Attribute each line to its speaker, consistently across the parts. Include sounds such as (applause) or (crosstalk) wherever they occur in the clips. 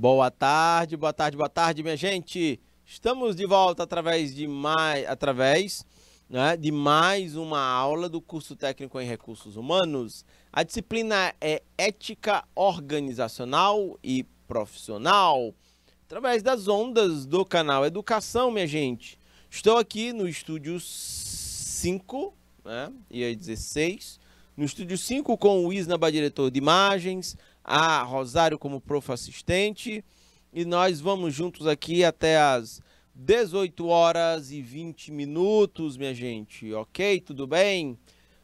Speaker 1: Boa tarde, boa tarde, boa tarde, minha gente. Estamos de volta através de mais, através, né, de mais uma aula do curso técnico em recursos humanos. A disciplina é ética organizacional e profissional, através das ondas do canal Educação, minha gente. Estou aqui no estúdio 5, né, e aí 16, no estúdio 5 com o Isnaba, diretor de imagens, a Rosário como prof assistente. E nós vamos juntos aqui até as 18 horas e 20 minutos, minha gente. Ok? Tudo bem?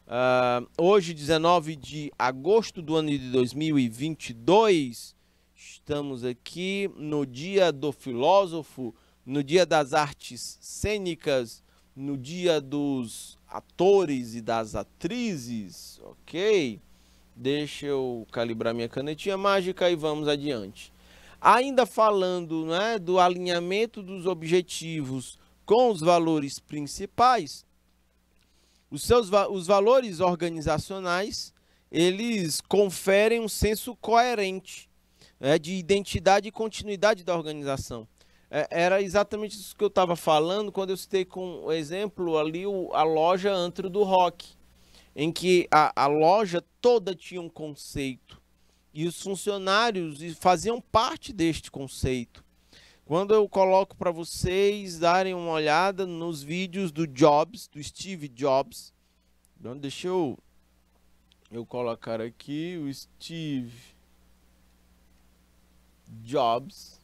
Speaker 1: Uh, hoje, 19 de agosto do ano de 2022, estamos aqui no Dia do Filósofo, no Dia das Artes Cênicas, no Dia dos Atores e das Atrizes, ok? Deixa eu calibrar minha canetinha mágica e vamos adiante. Ainda falando né, do alinhamento dos objetivos com os valores principais, os, seus, os valores organizacionais, eles conferem um senso coerente né, de identidade e continuidade da organização. É, era exatamente isso que eu estava falando quando eu citei com exemplo ali o, a loja Antro do Rock em que a, a loja toda tinha um conceito e os funcionários faziam parte deste conceito. Quando eu coloco para vocês darem uma olhada nos vídeos do Jobs, do Steve Jobs, então, deixa eu, eu colocar aqui o Steve Jobs.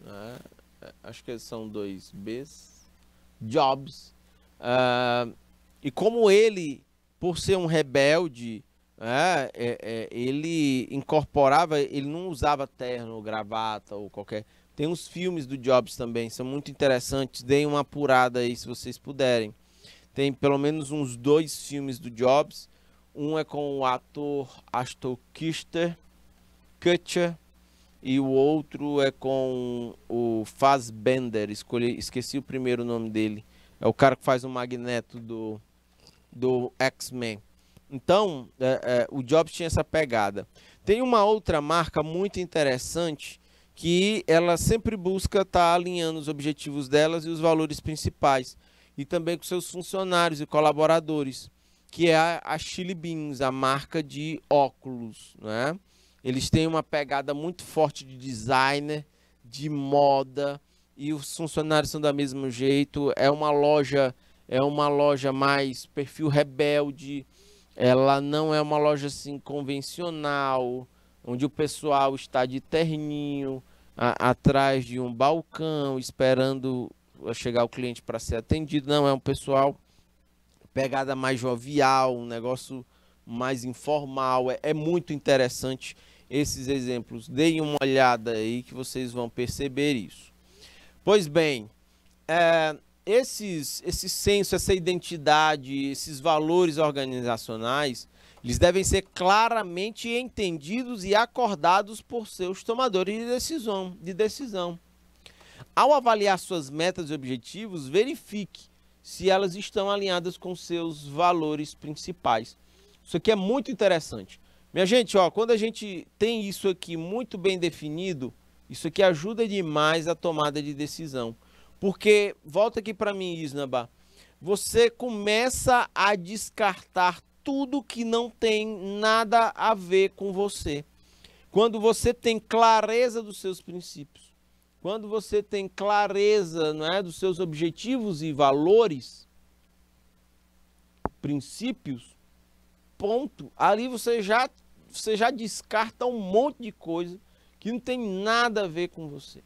Speaker 1: Né? É, acho que são dois Bs. Jobs. Uh, e como ele por ser um rebelde, né, é, é, ele incorporava, ele não usava terno, gravata ou qualquer. Tem uns filmes do Jobs também, são muito interessantes. Deem uma apurada aí se vocês puderem. Tem pelo menos uns dois filmes do Jobs. Um é com o ator Ashton Kutcher, Kutcher e o outro é com o Fassbender. Escolhi, esqueci o primeiro nome dele. É o cara que faz o magneto do do X-Men. Então, é, é, o Jobs tinha essa pegada. Tem uma outra marca muito interessante que ela sempre busca estar tá alinhando os objetivos delas e os valores principais, e também com seus funcionários e colaboradores, que é a, a Chili Beans, a marca de óculos. Né? Eles têm uma pegada muito forte de designer, de moda, e os funcionários são do mesmo jeito. É uma loja é uma loja mais perfil rebelde, ela não é uma loja assim convencional, onde o pessoal está de terninho, a, atrás de um balcão, esperando eh, chegar o cliente para ser atendido. Não, é um pessoal pegada mais jovial, um negócio mais informal. É, é muito interessante esses exemplos. Deem uma olhada aí que vocês vão perceber isso. Pois bem, é, esses, esse senso, essa identidade, esses valores organizacionais, eles devem ser claramente entendidos e acordados por seus tomadores de decisão. De decisão. Ao avaliar suas metas e objetivos, verifique se elas estão alinhadas com seus valores principais. Isso aqui é muito interessante. Minha gente, ó, quando a gente tem isso aqui muito bem definido, isso aqui ajuda demais a tomada de decisão. Porque, volta aqui para mim, Isnaba, você começa a descartar tudo que não tem nada a ver com você. Quando você tem clareza dos seus princípios, quando você tem clareza não é, dos seus objetivos e valores, princípios, ponto, ali você já, você já descarta um monte de coisa que não tem nada a ver com você.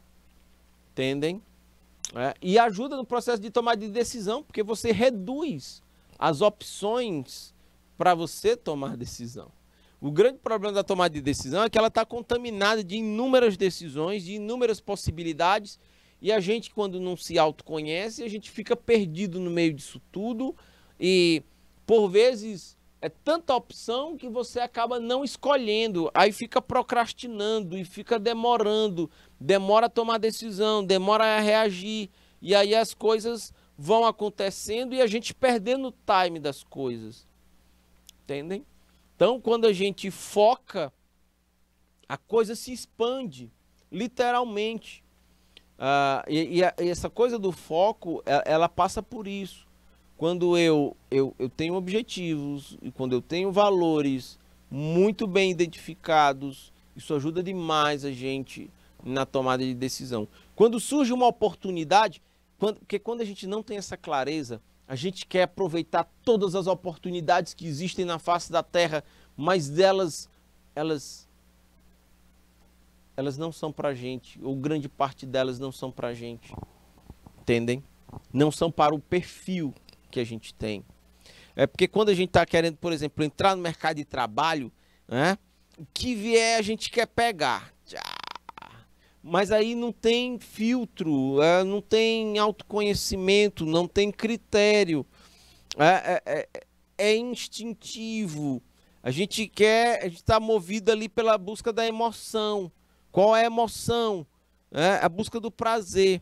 Speaker 1: Entendem? É, e ajuda no processo de tomada de decisão, porque você reduz as opções para você tomar decisão. O grande problema da tomada de decisão é que ela está contaminada de inúmeras decisões, de inúmeras possibilidades, e a gente, quando não se autoconhece, a gente fica perdido no meio disso tudo e, por vezes, é tanta opção que você acaba não escolhendo, aí fica procrastinando e fica demorando, demora a tomar decisão, demora a reagir, e aí as coisas vão acontecendo e a gente perdendo o time das coisas. Entendem? Então, quando a gente foca, a coisa se expande, literalmente. Ah, e, e, a, e, essa coisa do foco, ela, é, ela passa por isso. Quando eu, eu, eu tenho objetivos e quando eu tenho valores muito bem identificados, isso ajuda demais a gente na tomada de decisão. Quando surge uma oportunidade, quando, porque quando a gente não tem essa clareza, a gente quer aproveitar todas as oportunidades que existem na face da terra, mas delas, elas, elas não são para a gente, ou grande parte delas não são para a gente, entendem? Não são para o perfil que a gente tem. É porque quando a gente está querendo, por exemplo, entrar no mercado de trabalho, né, o que vier a gente quer pegar. Mas aí não tem filtro, é, não tem autoconhecimento, não tem critério. É, é, é, é instintivo. A gente quer, a gente está movido ali pela busca da emoção. Qual é a emoção? É, a busca do prazer.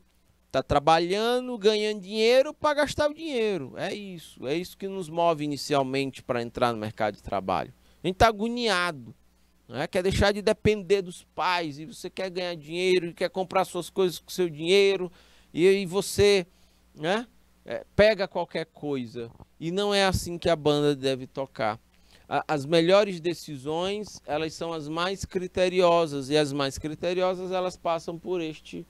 Speaker 1: Tá trabalhando, ganhando dinheiro para gastar o dinheiro. É isso. É isso que nos move inicialmente para entrar no mercado de trabalho. A gente está agoniado. Né? Quer deixar de depender dos pais. E você quer ganhar dinheiro, quer comprar suas coisas com seu dinheiro. E aí você né? É, pega qualquer coisa. E não é assim que a banda deve tocar. as melhores decisões, elas são as mais criteriosas. E as mais criteriosas, elas passam por este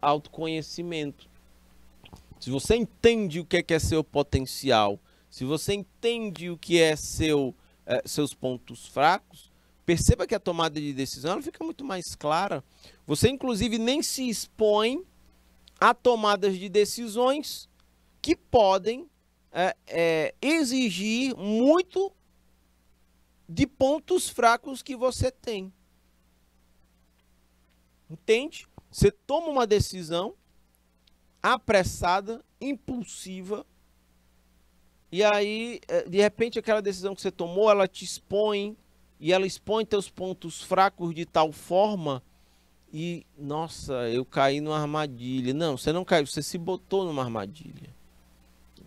Speaker 1: autoconhecimento. Se você entende o que é, que é seu potencial, se você entende o que é seu, eh, seus pontos fracos, perceba que a tomada de decisão ela fica muito mais clara. Você, inclusive, nem se expõe a tomadas de decisões que podem eh, eh, exigir muito de pontos fracos que você tem. Entende? Você toma uma decisão apressada, impulsiva, e aí, eh, de repente, aquela decisão que você tomou, ela te expõe, e ela expõe teus pontos fracos de tal forma, e, nossa, eu caí numa armadilha. Não, você não caiu, você se botou numa armadilha.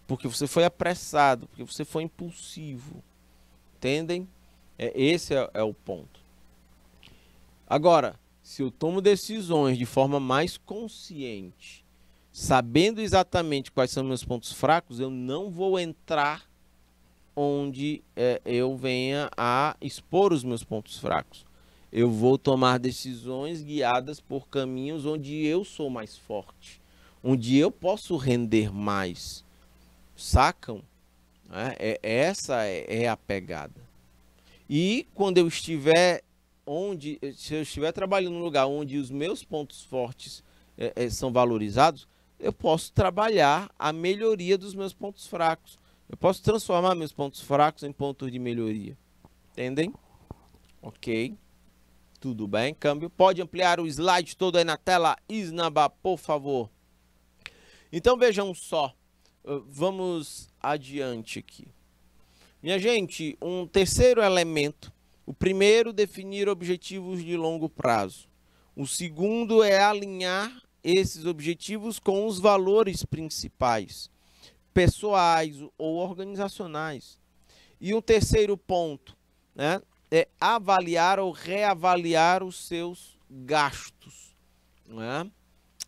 Speaker 1: Porque você foi apressado, porque você foi impulsivo. Entendem? É, esse é, é o ponto. Agora, se eu tomo decisões de forma mais consciente, sabendo exatamente quais são meus pontos fracos, eu não vou entrar onde é, eu venha a expor os meus pontos fracos. Eu vou tomar decisões guiadas por caminhos onde eu sou mais forte, onde eu posso render mais. Sacam? É, é, essa é, é a pegada. E quando eu estiver onde, eh, se eu estiver trabalhando num lugar onde os meus pontos fortes é, é, são valorizados, eu posso trabalhar a melhoria dos meus pontos fracos. Eu posso transformar meus pontos fracos em pontos de melhoria. Entendem? Ok. Tudo bem, câmbio. Pode ampliar o slide todo aí na tela, Isnaba, por favor. Então vejam só. Vamos adiante aqui. Minha gente, um terceiro elemento o primeiro, definir objetivos de longo prazo. O segundo é alinhar esses objetivos com os valores principais, pessoais ou organizacionais. E um terceiro ponto né, é avaliar ou reavaliar os seus gastos. Né?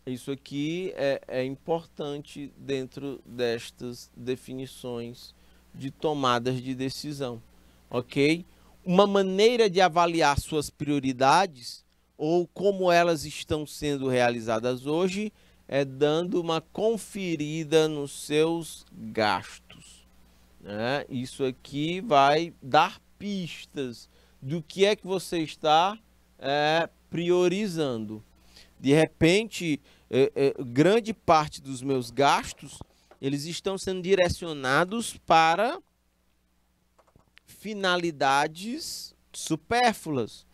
Speaker 1: Isso aqui é, é importante dentro destas definições de tomadas de decisão, ok? uma maneira de avaliar suas prioridades ou como elas estão sendo realizadas hoje é dando uma conferida nos seus gastos. Né? Isso aqui vai dar pistas do que é que você está é, priorizando. De repente, é, é, grande parte dos meus gastos eles estão sendo direcionados para finalidades supérfluas.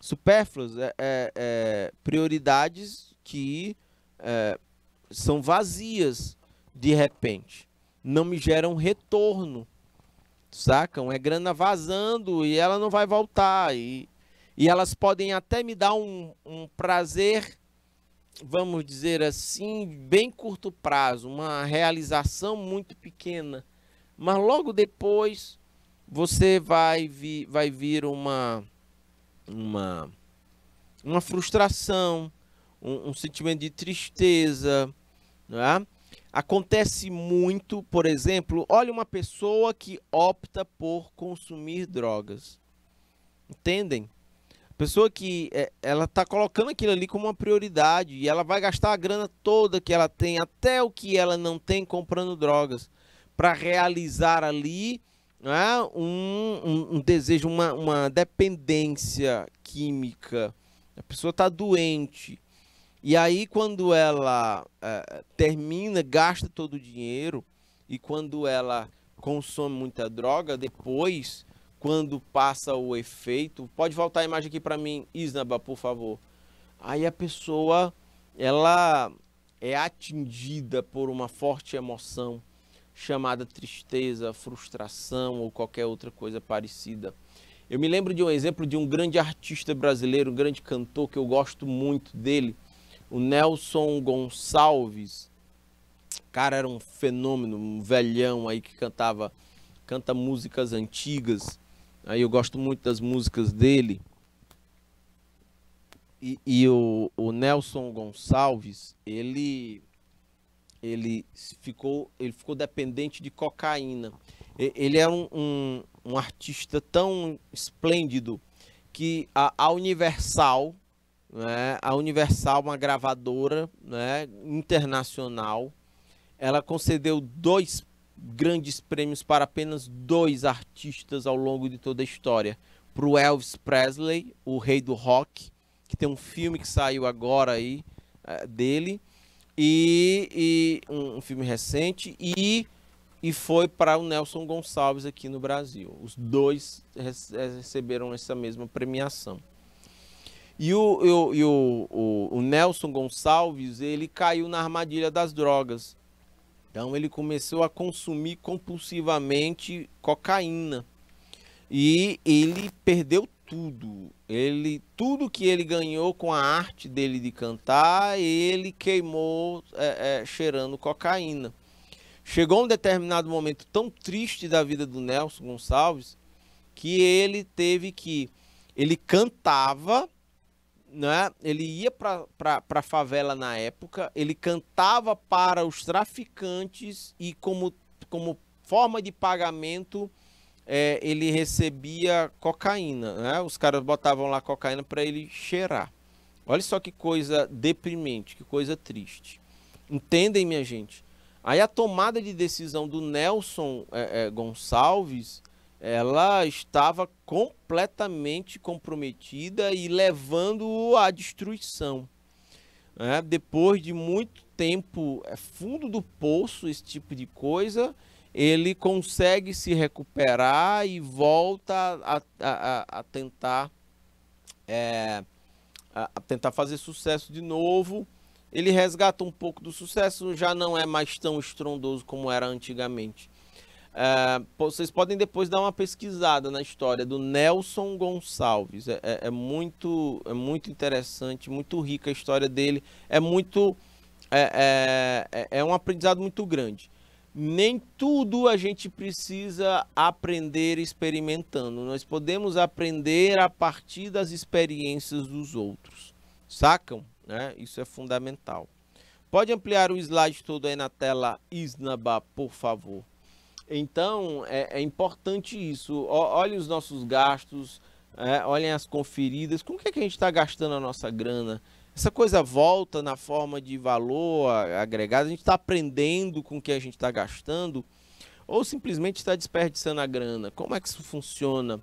Speaker 1: Supérfluas, é, é, é prioridades que é, são vazias de repente. Não me geram retorno. Sacam? É grana vazando e ela não vai voltar. E, e elas podem até me dar um, um prazer vamos dizer assim, bem curto prazo, uma realização muito pequena, mas logo depois você vai, vi, vai vir uma, uma, uma frustração, um, um sentimento de tristeza. É? Acontece muito, por exemplo, olha uma pessoa que opta por consumir drogas. Entendem? pessoa que é, ela está colocando aquilo ali como uma prioridade e ela vai gastar a grana toda que ela tem até o que ela não tem comprando drogas para realizar ali né, um, um, um desejo, uma, uma dependência química. A pessoa está doente. E aí, quando ela é, termina, gasta todo o dinheiro, e quando ela consome muita droga, depois, quando passa o efeito, pode voltar a imagem aqui para mim, Isnaba, por favor. Aí a pessoa, ela é atingida por uma forte emoção, chamada tristeza, frustração ou qualquer outra coisa parecida. Eu me lembro de um exemplo de um grande artista brasileiro, um grande cantor que eu gosto muito dele, o Nelson Gonçalves. Cara, era um fenômeno, um velhão aí que cantava, canta músicas antigas. Aí eu gosto muito das músicas dele. E, e o, o Nelson Gonçalves, ele ele ficou, ele ficou dependente de cocaína. Ele é um, um, um artista tão esplêndido que a, a Universal, né, a Universal, uma gravadora né, internacional, ela concedeu dois grandes prêmios para apenas dois artistas ao longo de toda a história. Para o Elvis Presley, o rei do rock, que tem um filme que saiu agora aí eh, dele, e, e um, um, filme recente e, e foi para o Nelson Gonçalves aqui no Brasil. Os dois receberam essa mesma premiação. E, o, e o, o, o Nelson Gonçalves, ele caiu na armadilha das drogas. Então ele começou a consumir compulsivamente cocaína. E ele perdeu tudo. Ele, tudo que ele ganhou com a arte dele de cantar, ele queimou é, é, cheirando cocaína. Chegou um determinado momento tão triste da vida do Nelson Gonçalves que ele teve que. Ele cantava, né? ele ia para a favela na época, ele cantava para os traficantes e, como, como forma de pagamento, é, ele recebia cocaína, né? Os caras botavam lá cocaína para ele cheirar. Olha só que coisa deprimente, que coisa triste. Entendem, minha gente? Aí a tomada de decisão do Nelson é, é, Gonçalves, ela estava completamente comprometida e levando à destruição. É, depois de muito tempo, é fundo do poço esse tipo de coisa, ele consegue se recuperar e volta a, a, a tentar é, a tentar fazer sucesso de novo. Ele resgata um pouco do sucesso, já não é mais tão estrondoso como era antigamente. É, vocês podem depois dar uma pesquisada na história do Nelson Gonçalves. É, é, é, muito, é muito interessante, muito rica a história dele. É muito é, é, é, é um aprendizado muito grande nem tudo a gente precisa aprender experimentando. Nós podemos aprender a partir das experiências dos outros. Sacam? Né? Isso é fundamental. Pode ampliar o slide todo aí na tela, Isnaba, por favor. Então, é, é importante isso. O, olhem os nossos gastos, é, olhem as conferidas. Com o que, é que a gente está gastando a nossa grana? essa coisa volta na forma de valor agregado, a gente está aprendendo com o que a gente está gastando ou simplesmente está desperdiçando a grana? Como é que isso funciona?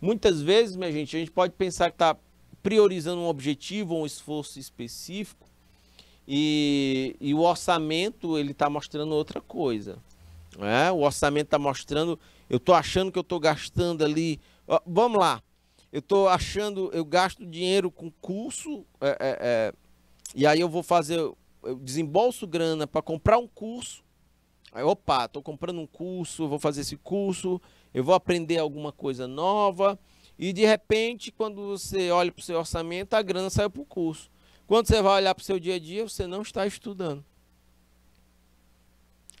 Speaker 1: Muitas vezes, minha gente, a gente pode pensar que está priorizando um objetivo ou um esforço específico e, e o orçamento ele está mostrando outra coisa. Né? O orçamento está mostrando, eu estou achando que eu estou gastando ali. Vamos lá, eu estou achando, eu gasto dinheiro com curso, é, é, é, e aí eu vou fazer, eu desembolso grana para comprar um curso. Aí, opa, estou comprando um curso, vou fazer esse curso, eu vou aprender alguma coisa nova. E de repente, quando você olha para o seu orçamento, a grana saiu para o curso. Quando você vai olhar para o seu dia a dia, você não está estudando.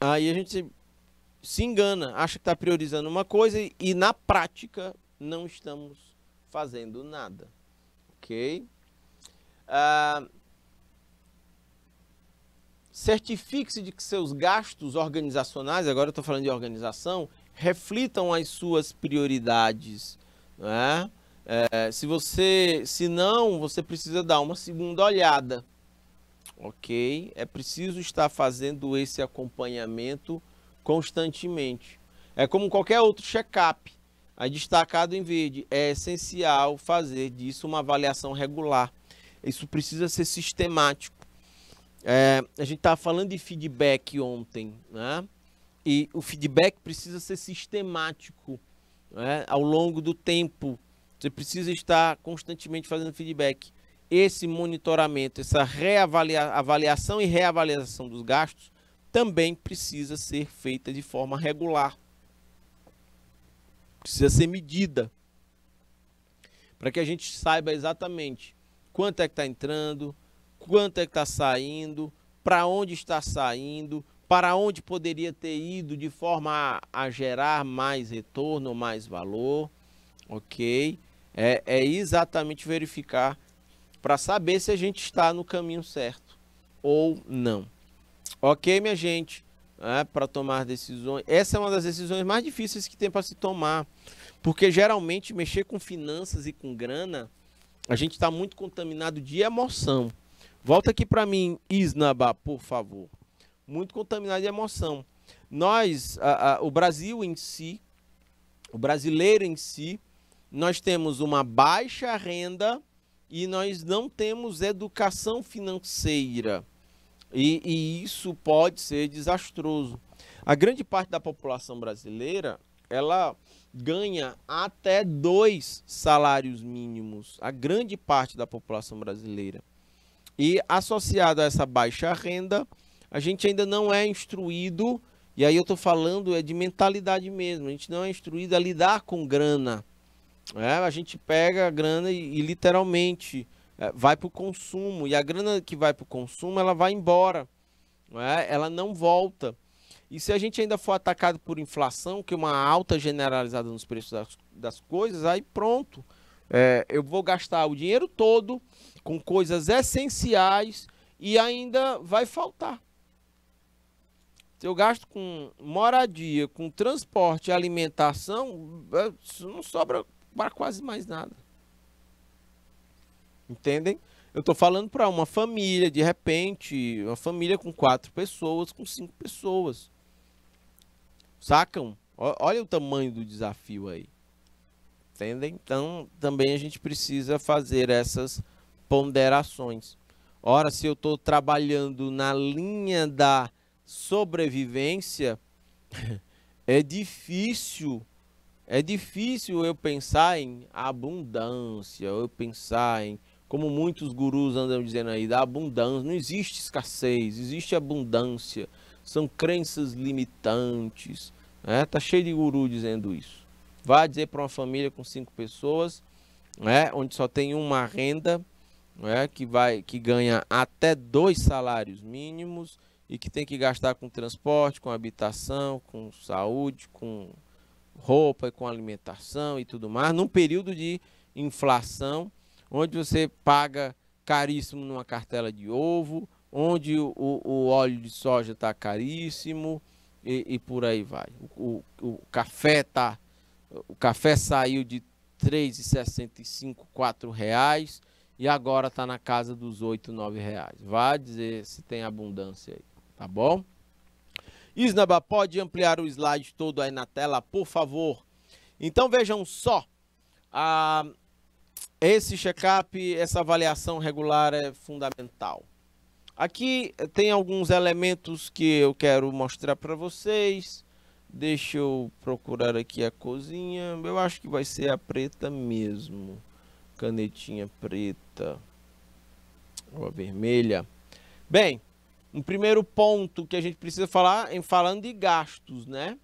Speaker 1: Aí a gente se engana, acha que está priorizando uma coisa e, e na prática não estamos fazendo nada. Ok? Ah, certifique-se de que seus gastos organizacionais, agora eu estou falando de organização, reflitam as suas prioridades. Né? É, eh, se você, se não, você precisa dar uma segunda olhada, ok? É preciso estar fazendo esse acompanhamento constantemente. É como qualquer outro check-up. A destacado em verde, é essencial fazer disso uma avaliação regular. Isso precisa ser sistemático. É, a gente estava falando de feedback ontem, né? E o feedback precisa ser sistemático né? ao longo do tempo. Você precisa estar constantemente fazendo feedback. Esse monitoramento, essa reavalia avaliação e reavaliação dos gastos também precisa ser feita de forma regular precisa ser medida para que a gente saiba exatamente quanto é que está entrando, quanto é que está saindo, para onde está saindo, para onde poderia ter ido de forma a, a gerar mais retorno, mais valor, ok? É, é exatamente verificar para saber se a gente está no caminho certo ou não. Ok, minha gente? Né, para tomar decisões. Essa é uma das decisões mais difíceis que tem para se tomar, porque geralmente mexer com finanças e com grana, a gente está muito contaminado de emoção. Volta aqui para mim, Isnaba, por favor. Muito contaminado de emoção. Nós, a, a, o Brasil em si, o brasileiro em si, nós temos uma baixa renda e nós não temos educação financeira. E, e isso pode ser desastroso. A grande parte da população brasileira, ela ganha até dois salários mínimos. A grande parte da população brasileira. E associado a essa baixa renda, a gente ainda não é instruído, e aí eu estou falando é de mentalidade mesmo, a gente não é instruído a lidar com grana. É, a gente pega a grana e, e literalmente é, vai para o consumo e a grana que vai para o consumo ela vai embora, não é? ela não volta. E se a gente ainda for atacado por inflação, que é uma alta generalizada nos preços das, das coisas, aí pronto. É, eu vou gastar o dinheiro todo com coisas essenciais e ainda vai faltar. Se eu gasto com moradia, com transporte e alimentação, é, não sobra para quase mais nada entendem? Eu estou falando para uma família, de repente, uma família com quatro pessoas, com cinco pessoas. Sacam? Olha o tamanho do desafio aí. Entendem? Então, também a gente precisa fazer essas ponderações. Ora, se eu estou trabalhando na linha da sobrevivência, (laughs) é difícil, é difícil eu pensar em abundância, eu pensar em como muitos gurus andam dizendo aí, da abundância. Não existe escassez, existe abundância. São crenças limitantes. Né? Tá cheio de guru dizendo isso. Vá dizer para uma família com cinco pessoas, né? onde só tem uma renda, né? que vai, que ganha até dois salários mínimos e que tem que gastar com transporte, com habitação, com saúde, com roupa, com alimentação e tudo mais, num período de inflação onde você paga caríssimo numa cartela de ovo, onde o, o óleo de soja está caríssimo e, e, por aí vai. O, o, o, café tá, o café saiu de 3,65, R$ reais e agora está na casa dos 8,00, R$ reais. Vá dizer se tem abundância aí, tá bom? Isnaba, pode ampliar o slide todo aí na tela, por favor. Então vejam só, a, esse check-up, essa avaliação regular é fundamental. Aqui eh, tem alguns elementos que eu quero mostrar para vocês. Deixa eu procurar aqui a cozinha. Eu acho que vai ser a preta mesmo. Canetinha preta. Ou a vermelha. Bem, um primeiro ponto que a gente precisa falar, em falando de gastos, né?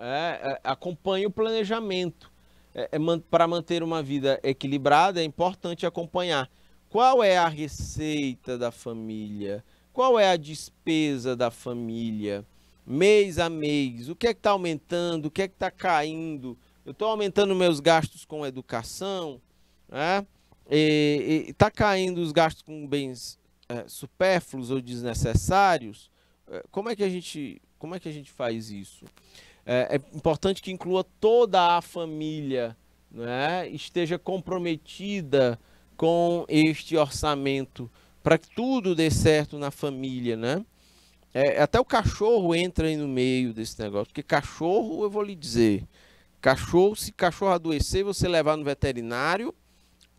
Speaker 1: É, é, o planejamento é, é para manter uma vida equilibrada, é importante acompanhar qual é a receita da família, qual é a despesa da família, mês a mês, o que é que está aumentando, o que é que está caindo. Eu estou aumentando meus gastos com educação, né? está caindo os gastos com bens é, supérfluos ou desnecessários. É, como é que a gente, como é que a gente faz isso? É, é importante que inclua toda a família, né? esteja comprometida com este orçamento, para que tudo dê certo na família, né? É, até o cachorro entra aí no meio desse negócio, porque cachorro, eu vou lhe dizer, cachorro, se cachorro adoecer, você levar no veterinário,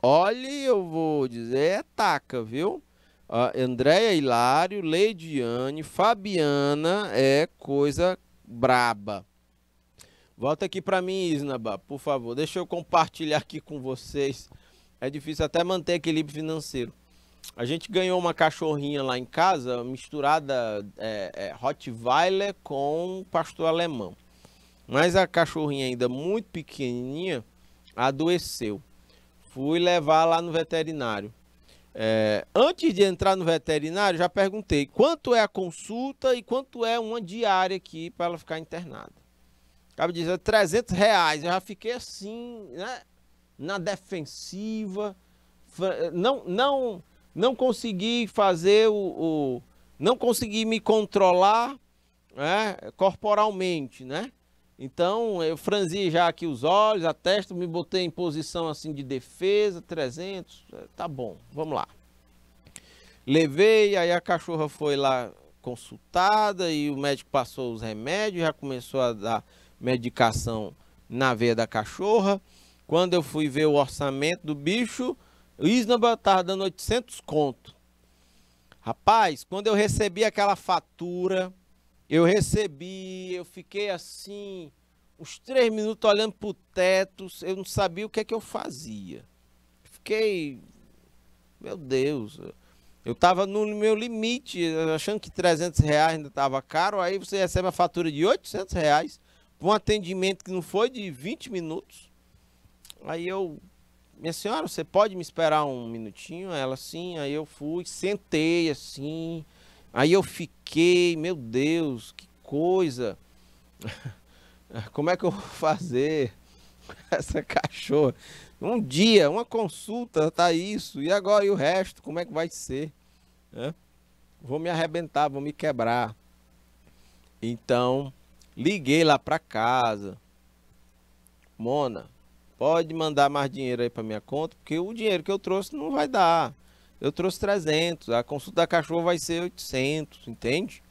Speaker 1: olhe, eu vou dizer, é taca, viu? Uh, Andréia Hilário, Leidiane, Fabiana, é coisa braba. Volta aqui para mim, Isnaba, por favor. Deixa eu compartilhar aqui com vocês. É difícil até manter equilíbrio financeiro. A gente ganhou uma cachorrinha lá em casa, misturada é, é, Rottweiler com pastor alemão. Mas a cachorrinha ainda muito pequenininha adoeceu. Fui levar lá no veterinário. É, antes de entrar no veterinário, já perguntei quanto é a consulta e quanto é uma diária aqui para ela ficar internada. Cabe dizer, 300 reais. Eu já fiquei assim, né? Na defensiva. Não, não, não consegui fazer o, o não consegui me controlar né, corporalmente, né? Então, eu franzi já aqui os olhos, a testa, me botei em posição assim de defesa, 300, é, tá bom, vamos lá. Levei, aí a cachorra foi lá consultada e o médico passou os remédios, já começou a dar medicação na veia da cachorra. Quando eu fui ver o orçamento do bicho, o Isnaba estava dando 800 conto. Rapaz, quando eu recebi aquela fatura, eu recebi, eu fiquei assim, uns três minutos olhando para o teto, eu não sabia o que é que eu fazia. Fiquei, meu Deus, eu estava no meu limite, achando que 300 reais ainda estava caro, aí você recebe a fatura de 800 reais um atendimento que não foi de 20 minutos. Aí eu, minha senhora, você pode me esperar um minutinho? Ela, sim. Aí eu fui, sentei assim. Aí eu fiquei, meu Deus, que coisa. (laughs) Como é que eu vou fazer (laughs) essa cachorra? Um dia, uma consulta, tá isso. E agora, e o resto? Como é que vai ser? Vou me arrebentar, vou me quebrar. Então, Liguei lá pra casa. Mona, pode mandar mais dinheiro aí pra minha conta, porque o dinheiro que eu trouxe não vai dar. Eu trouxe 300, a consulta da cachorro vai ser 800, entende?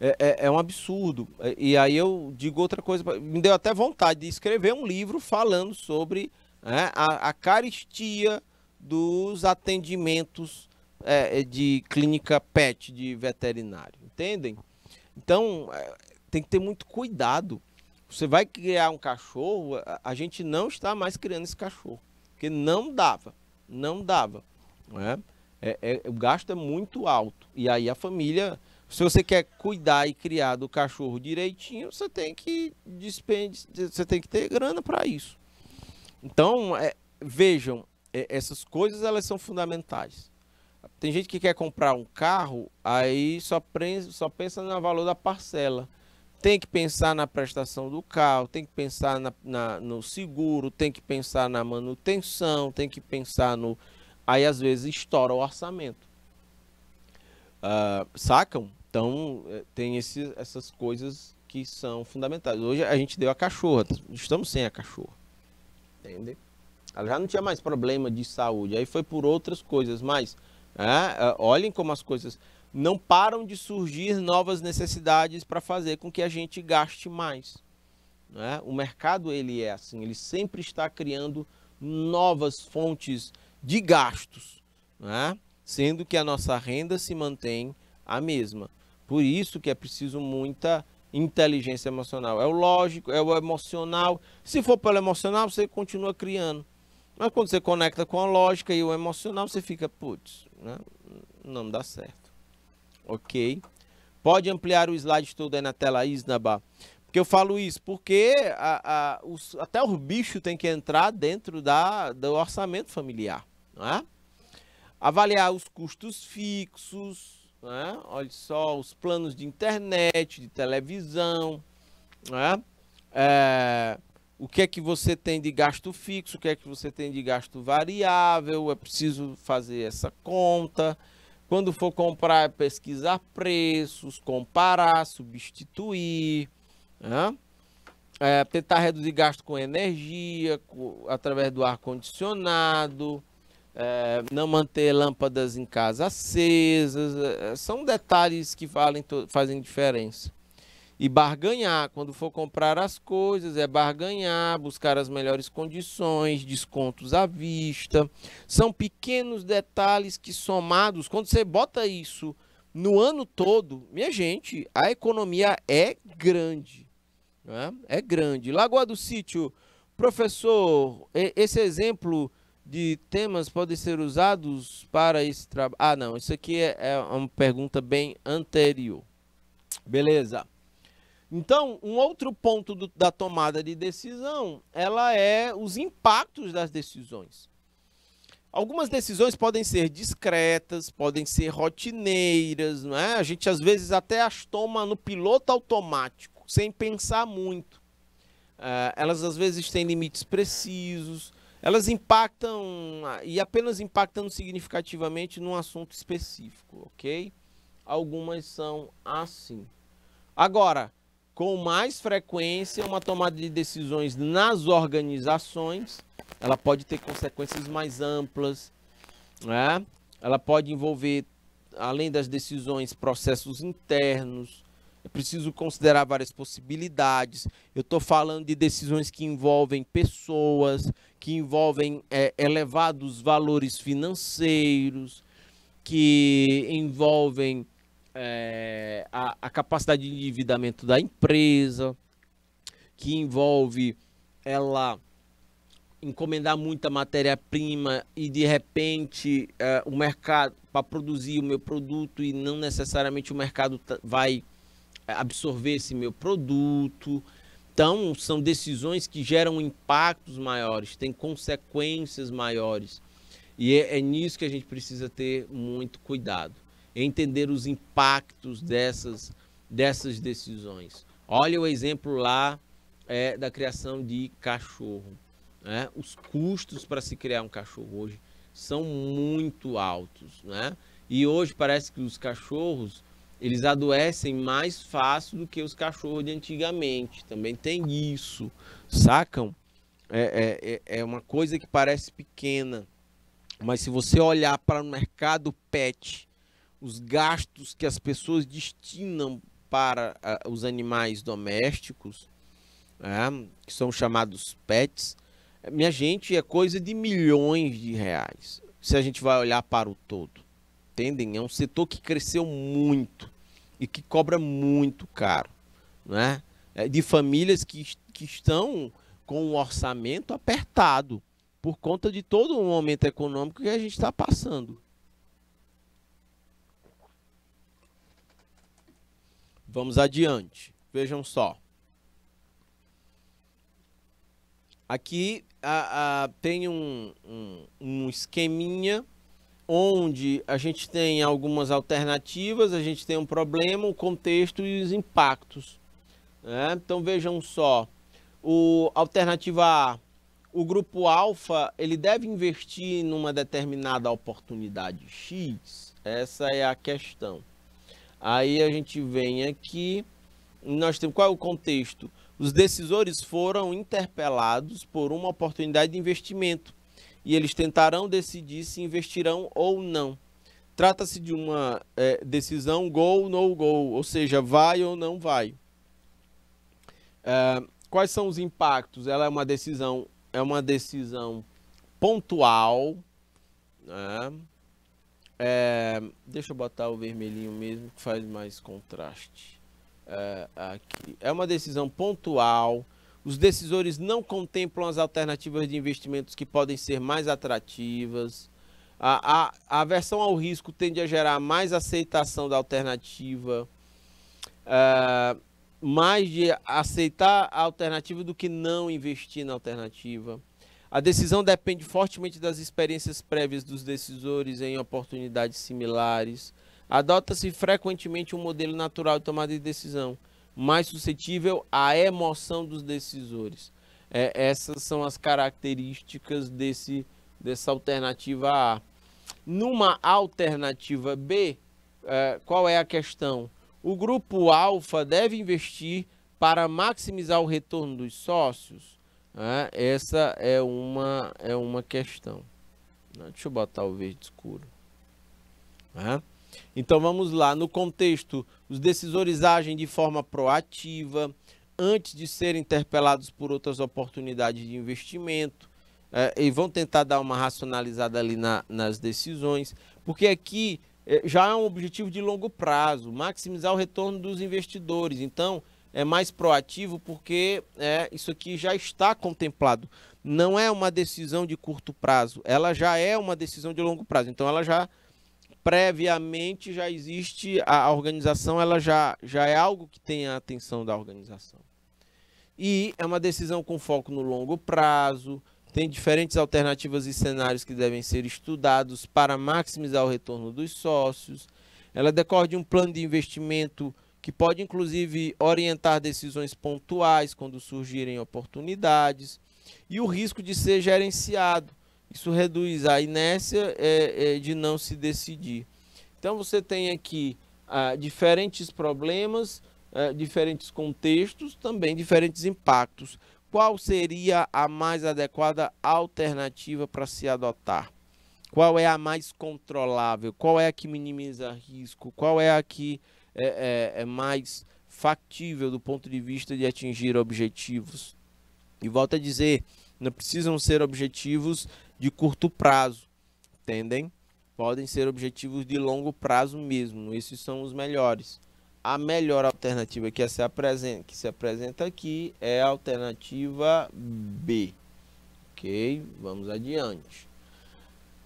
Speaker 1: É, é, é, um absurdo. É, e aí eu digo outra coisa, me deu até vontade de escrever um livro falando sobre né, a, a caristia dos atendimentos é, é, de clínica pet, de veterinário, entendem? Então, é, tem que ter muito cuidado. Você vai criar um cachorro, a, gente não está mais criando esse cachorro, porque não dava, não dava. É? é? É, o gasto é muito alto. E aí a família, se você quer cuidar e criar do cachorro direitinho, você tem que despende, você tem que ter grana para isso. Então, é, vejam, é, essas coisas elas são fundamentais. Tem gente que quer comprar um carro, aí só, pre, só pensa no valor da parcela tem que pensar na prestação do carro, tem que pensar na, na, no seguro, tem que pensar na manutenção, tem que pensar no. Aí às vezes estoura o orçamento. Uh, sacam? Então eh, tem esse, essas coisas que são fundamentais. Hoje a gente deu a cachorra, estamos sem a cachorra. Entende? Ela já não tinha mais problema de saúde, aí foi por outras coisas, mas né, eh, olhem como as coisas não param de surgir novas necessidades para fazer com que a gente gaste mais. Né? O mercado ele é assim, ele sempre está criando novas fontes de gastos, né? sendo que a nossa renda se mantém a mesma. Por isso que é preciso muita inteligência emocional. É o lógico, é o emocional. Se for pelo emocional, você continua criando. Mas quando você conecta com a lógica e o emocional, você fica, putz, né? não dá certo. Ok. Pode ampliar o slide todo aí na tela, Isnaba. Porque eu falo isso? Porque a, a, os, até os bichos têm que entrar dentro da, do orçamento familiar. Não é? Avaliar os custos fixos. é? Olha só, os planos de internet, de televisão. é? É, o que é que você tem de gasto fixo, o que é que você tem de gasto variável, é preciso fazer essa conta. Quando for comprar, pesquisar preços, comparar, substituir, né? é, tentar reduzir gasto com energia, com, através do ar-condicionado, é, não manter lâmpadas em casa acesas. É, são detalhes que valem, fazem diferença e barganhar. Quando for comprar as coisas, é barganhar, buscar as melhores condições, descontos à vista. São pequenos detalhes que, somados, quando você bota isso no ano todo, minha gente, a economia é grande. Né? É grande. Lagoa do Sítio, professor, esse exemplo de temas podem ser usados para esse trabalho? Ah, não, isso aqui é, é uma pergunta bem anterior. Beleza. Então, um outro ponto do, da tomada de decisão, ela é os impactos das decisões. Algumas decisões podem ser discretas, podem ser rotineiras, não é? A gente às vezes até as toma no piloto automático, sem pensar muito. Uh, elas às vezes têm limites precisos, elas impactam ah, e apenas impactam significativamente num assunto específico, ok? Algumas são assim. Agora, com mais frequência uma tomada de decisões nas organizações, ela pode ter consequências mais amplas, né? ela pode envolver, além das decisões, processos internos. É preciso considerar várias possibilidades. Eu estou falando de decisões que envolvem pessoas, que envolvem é, elevados valores financeiros, que envolvem é, a, a, capacidade de endividamento da empresa, que envolve ela encomendar muita matéria-prima e de repente é, o mercado para produzir o meu produto e não necessariamente o mercado tá, vai é, absorver esse meu produto. Então, são decisões que geram impactos maiores, têm consequências maiores. E é, é nisso que a gente precisa ter muito cuidado entender os impactos dessas, dessas decisões. Olha o exemplo lá é, da criação de cachorro. Né? Os custos para se criar um cachorro hoje são muito altos. Né? E hoje parece que os cachorros eles adoecem mais fácil do que os cachorros de antigamente. Também tem isso, sacam? É, é, é, é uma coisa que parece pequena, mas se você olhar para o mercado pet, os gastos que as pessoas destinam para uh, os animais domésticos, né, que são chamados pets, minha gente, é coisa de milhões de reais, se a gente vai olhar para o todo. Entendem? É um setor que cresceu muito e que cobra muito caro, né? É de famílias que, que estão com um orçamento apertado por conta de todo o momento econômico que a gente está passando. Vamos adiante. Vejam só. Aqui a, a, tem um, um, um esqueminha onde a gente tem algumas alternativas, a gente tem um problema, o um contexto e os impactos. Né? Então vejam só, o alternativa A, o grupo alfa, ele deve investir numa determinada oportunidade X. Essa é a questão. Aí a gente vem aqui, nós temos qual é o contexto? Os decisores foram interpelados por uma oportunidade de investimento e eles tentarão decidir se investirão ou não. Trata-se de uma é, decisão go no go, ou seja, vai ou não vai. É, quais são os impactos? Ela é uma decisão é uma decisão pontual, né? É, deixa eu botar o vermelhinho mesmo, que faz mais contraste. É, aqui. é uma decisão pontual. Os decisores não contemplam as alternativas de investimentos que podem ser mais atrativas. A, a, a aversão ao risco tende a gerar mais aceitação da alternativa. É, mais de aceitar a alternativa do que não investir na alternativa. A decisão depende fortemente das experiências prévias dos decisores em oportunidades similares. Adota-se frequentemente um modelo natural de tomada de decisão, mais suscetível à emoção dos decisores. É, essas são as características desse, dessa alternativa A. Numa alternativa B, é, qual é a questão? O grupo alfa deve investir para maximizar o retorno dos sócios? Né? essa é uma, é uma questão. Né? Deixa eu botar o verde escuro. Né? Então vamos lá, no contexto, os decisores agem de forma proativa antes de serem interpelados por outras oportunidades de investimento é, e vão tentar dar uma racionalizada ali na, nas decisões, porque aqui é, já é um objetivo de longo prazo, maximizar o retorno dos investidores. Então, é mais proativo porque é, isso aqui já está contemplado. Não é uma decisão de curto prazo, ela já é uma decisão de longo prazo. Então ela já previamente já existe a, a organização, ela já, já é algo que tem a atenção da organização. E é uma decisão com foco no longo prazo, tem diferentes alternativas e cenários que devem ser estudados para maximizar o retorno dos sócios. Ela decorre de um plano de investimento que pode inclusive orientar decisões pontuais quando surgirem oportunidades, e o risco de ser gerenciado. Isso reduz a inércia é, é, de não se decidir. Então você tem aqui ah, diferentes problemas, ah, diferentes contextos, também diferentes impactos. Qual seria a mais adequada alternativa para se adotar? Qual é a mais controlável? Qual é a que minimiza risco? Qual é a que é, é, é mais factível do ponto de vista de atingir objetivos. E volto a dizer, não precisam ser objetivos de curto prazo, entendem? Podem ser objetivos de longo prazo mesmo, esses são os melhores. A melhor alternativa que se apresenta, que se apresenta aqui é a alternativa B. Ok, vamos adiante.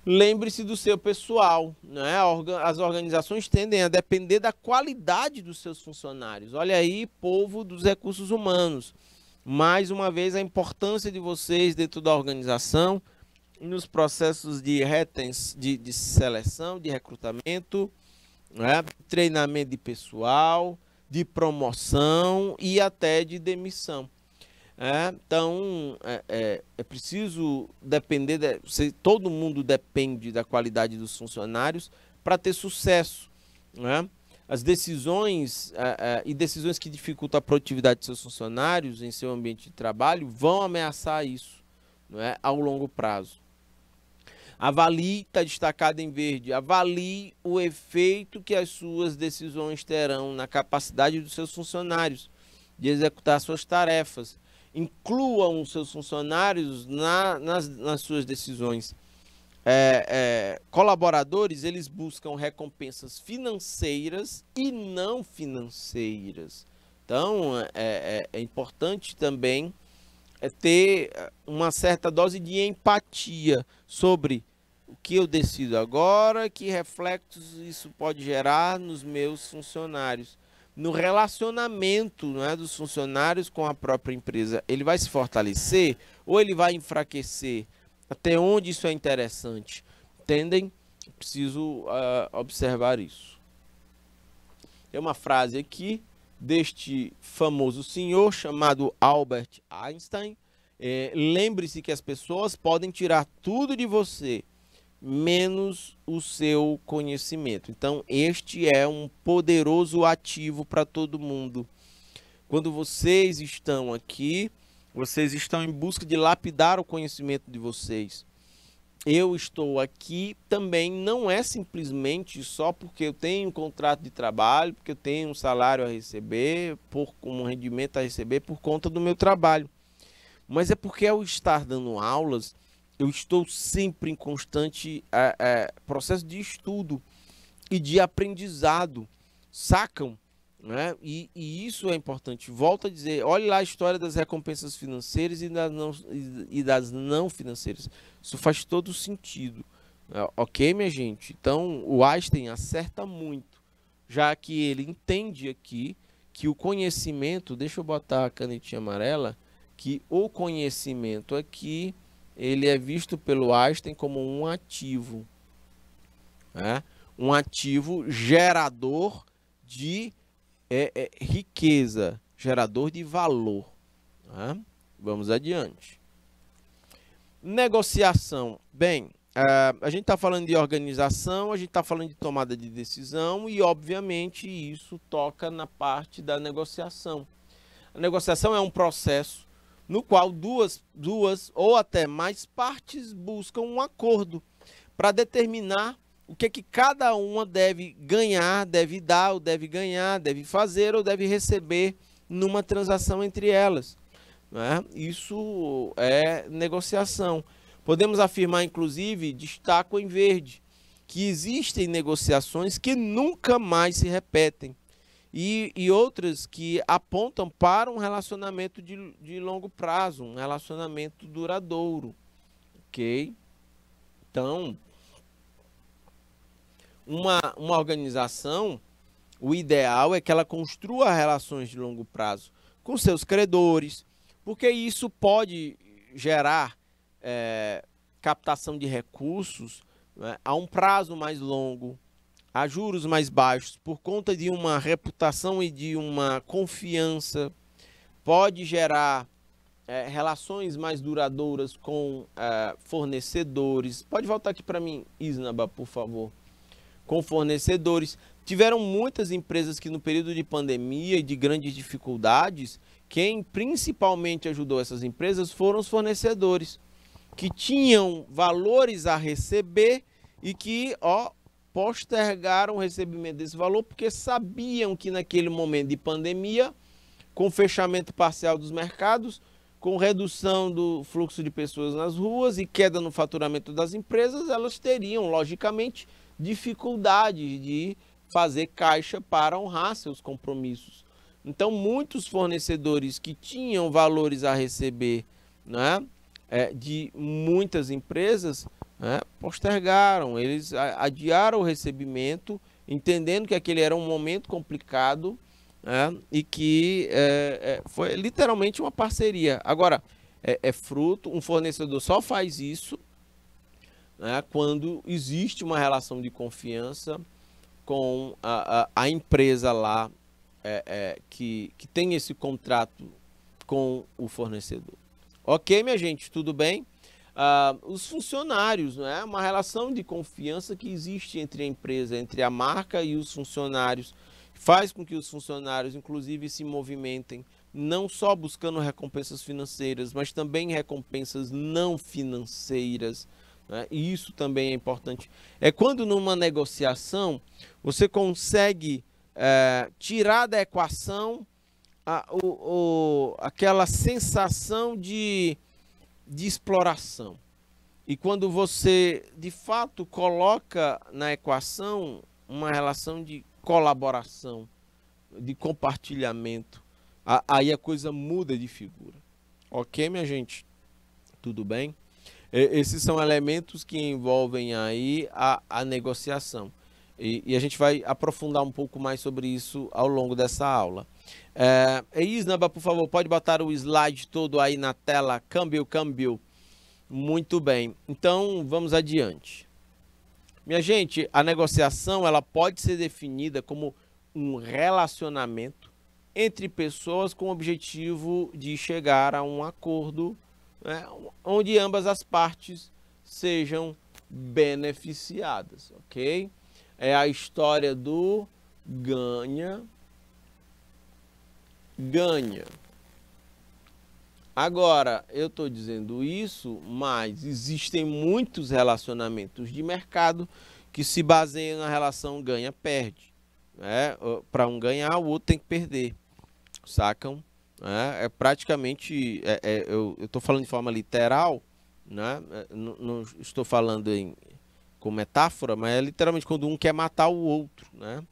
Speaker 1: Lembre-se do seu pessoal, né? As organizações tendem a depender da qualidade dos seus funcionários. Olha aí, povo dos recursos humanos. Mais uma vez, a importância de vocês dentro da organização, nos processos de, retens, de, de seleção, de recrutamento, né? treinamento de pessoal, de promoção e até de demissão. É, então, é, é, é, preciso depender, de, se, todo mundo depende da qualidade dos funcionários para ter sucesso. Né? As decisões é, é, e decisões que dificultam a produtividade de seus funcionários em seu ambiente de trabalho vão ameaçar isso é, ao longo prazo. Avalie, está destacado em verde, avalie o efeito que as suas decisões terão na capacidade dos seus funcionários de executar suas tarefas incluam os seus funcionários na, nas, nas, suas decisões. É, é, colaboradores, eles buscam recompensas financeiras e não financeiras. Então, é, é, é importante também é, ter uma certa dose de empatia sobre o que eu decido agora, que reflexos isso pode gerar nos meus funcionários no relacionamento né, dos funcionários com a própria empresa, ele vai se fortalecer ou ele vai enfraquecer? Até onde isso é interessante? Entendem? Preciso uh, observar isso. Tem uma frase aqui deste famoso senhor chamado Albert Einstein. É, Lembre-se que as pessoas podem tirar tudo de você, menos o seu conhecimento. Então, este é um poderoso ativo para todo mundo. Quando vocês estão aqui, vocês estão em busca de lapidar o conhecimento de vocês. Eu estou aqui também não é simplesmente só porque eu tenho um contrato de trabalho, porque eu tenho um salário a receber, por um rendimento a receber por conta do meu trabalho. Mas é porque ao estar dando aulas, eu estou sempre em constante é, é, processo de estudo e de aprendizado, sacam? Né? E, e, isso é importante. Volto a dizer, olhe lá a história das recompensas financeiras e das não, e das não financeiras. Isso faz todo sentido. É, ok, minha gente? Então, o Einstein acerta muito, já que ele entende aqui que o conhecimento, deixa eu botar a canetinha amarela, que o conhecimento aqui ele é visto pelo Einstein como um ativo, né? um ativo gerador de é, é, riqueza, gerador de valor. Né? Vamos adiante. Negociação. Bem, é, a gente está falando de organização, a gente está falando de tomada de decisão e, obviamente, isso toca na parte da negociação. A negociação é um processo no qual duas, duas ou até mais partes buscam um acordo para determinar o que, é que cada uma deve ganhar, deve dar, ou deve ganhar, deve fazer ou deve receber numa transação entre elas. Né? Isso é negociação. Podemos afirmar, inclusive, destaco em verde, que existem negociações que nunca mais se repetem e, e outras que apontam para um relacionamento de, de longo prazo, um relacionamento duradouro, ok? Então, uma, uma organização, o ideal é que ela construa relações de longo prazo com seus credores, porque isso pode gerar é, captação de recursos né, a um prazo mais longo, a juros mais baixos por conta de uma reputação e de uma confiança, pode gerar é, relações mais duradouras com é, fornecedores. Pode voltar aqui para mim, Isnaba, por favor. Com fornecedores. Tiveram muitas empresas que, no período de pandemia e de grandes dificuldades, quem principalmente ajudou essas empresas foram os fornecedores, que tinham valores a receber e que, ó, postergaram o recebimento desse valor porque sabiam que naquele momento de pandemia, com fechamento parcial dos mercados, com redução do fluxo de pessoas nas ruas e queda no faturamento das empresas, elas teriam, logicamente, dificuldades de fazer caixa para honrar seus compromissos. Então, muitos fornecedores que tinham valores a receber né, é, de muitas empresas né, postergaram, eles adiaram o recebimento, entendendo que aquele era um momento complicado né, e que é, é, foi literalmente uma parceria. Agora, é, é, fruto, um fornecedor só faz isso né, quando existe uma relação de confiança com a, a, a empresa lá é, é que, que tem esse contrato com o fornecedor. Ok, minha gente, tudo bem? Ah, os funcionários, não é? Uma relação de confiança que existe entre a empresa, entre a marca e os funcionários, faz com que os funcionários, inclusive, se movimentem, não só buscando recompensas financeiras, mas também recompensas não financeiras. Né? E isso também é importante. É quando numa negociação você consegue é, tirar da equação a, o, o, aquela sensação de de exploração. E quando você, de fato, coloca na equação uma relação de colaboração, de compartilhamento, aí a coisa muda de figura. Ok, minha gente? Tudo bem? Esses são elementos que envolvem aí a, a negociação. E, e a gente vai aprofundar um pouco mais sobre isso ao longo dessa aula. É, é Isnaba, por favor, pode botar o slide todo aí na tela. Câmbio, câmbio. Muito bem. Então, vamos adiante. Minha gente, a negociação ela pode ser definida como um relacionamento entre pessoas com o objetivo de chegar a um acordo né, onde ambas as partes sejam beneficiadas, ok? É a história do ganha ganha. Agora, eu estou dizendo isso, mas existem muitos relacionamentos de mercado que se baseiam na relação ganha-perde. Né? Para um ganhar, o outro tem que perder. Sacam? É, é praticamente. É, é, eu estou falando de forma literal, né? É, não, não estou falando em, com metáfora, mas é literalmente quando um quer matar o outro. Né?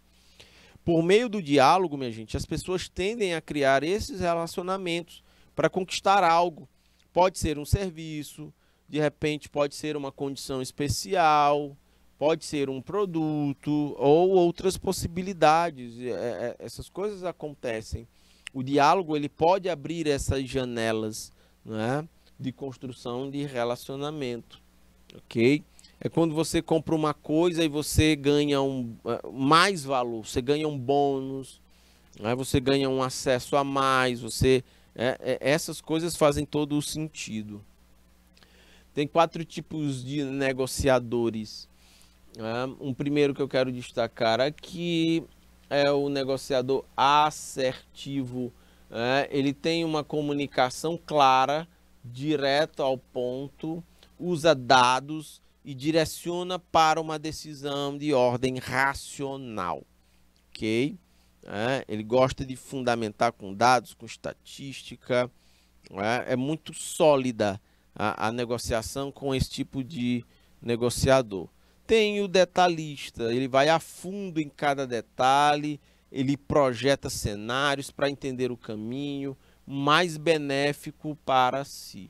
Speaker 1: Por meio do diálogo, minha gente, as pessoas tendem a criar esses relacionamentos para conquistar algo. Pode ser um serviço, de repente pode ser uma condição especial, pode ser um produto ou outras possibilidades. É, é, essas coisas acontecem. O diálogo ele pode abrir essas janelas é? de construção de relacionamento, ok? É quando você compra uma coisa e você ganha um, ah, mais valor, você ganha um bônus, aí né? você ganha um acesso a mais, você. É, é, essas coisas fazem todo o sentido. Tem quatro tipos de negociadores. Né? Um primeiro que eu quero destacar aqui é o negociador assertivo. Né? Ele tem uma comunicação clara, direta ao ponto, usa dados e direciona para uma decisão de ordem racional, ok? É, ele gosta de fundamentar com dados, com estatística, é, é muito sólida a, a negociação com esse tipo de negociador. Tem o detalhista, ele vai a fundo em cada detalhe, ele projeta cenários para entender o caminho mais benéfico para si.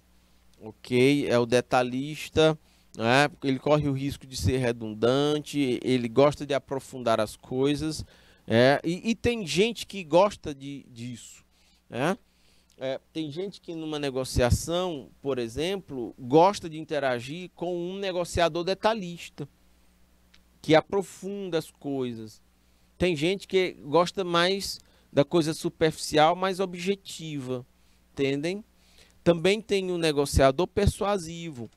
Speaker 1: Ok? É o detalhista né? ele corre o risco de ser redundante, ele gosta de aprofundar as coisas, é, e, e, tem gente que gosta de, disso. Né? É, tem gente que numa negociação, por exemplo, gosta de interagir com um negociador detalhista, que aprofunda as coisas. Tem gente que gosta mais da coisa superficial, mais objetiva, entendem? Também tem o um negociador persuasivo,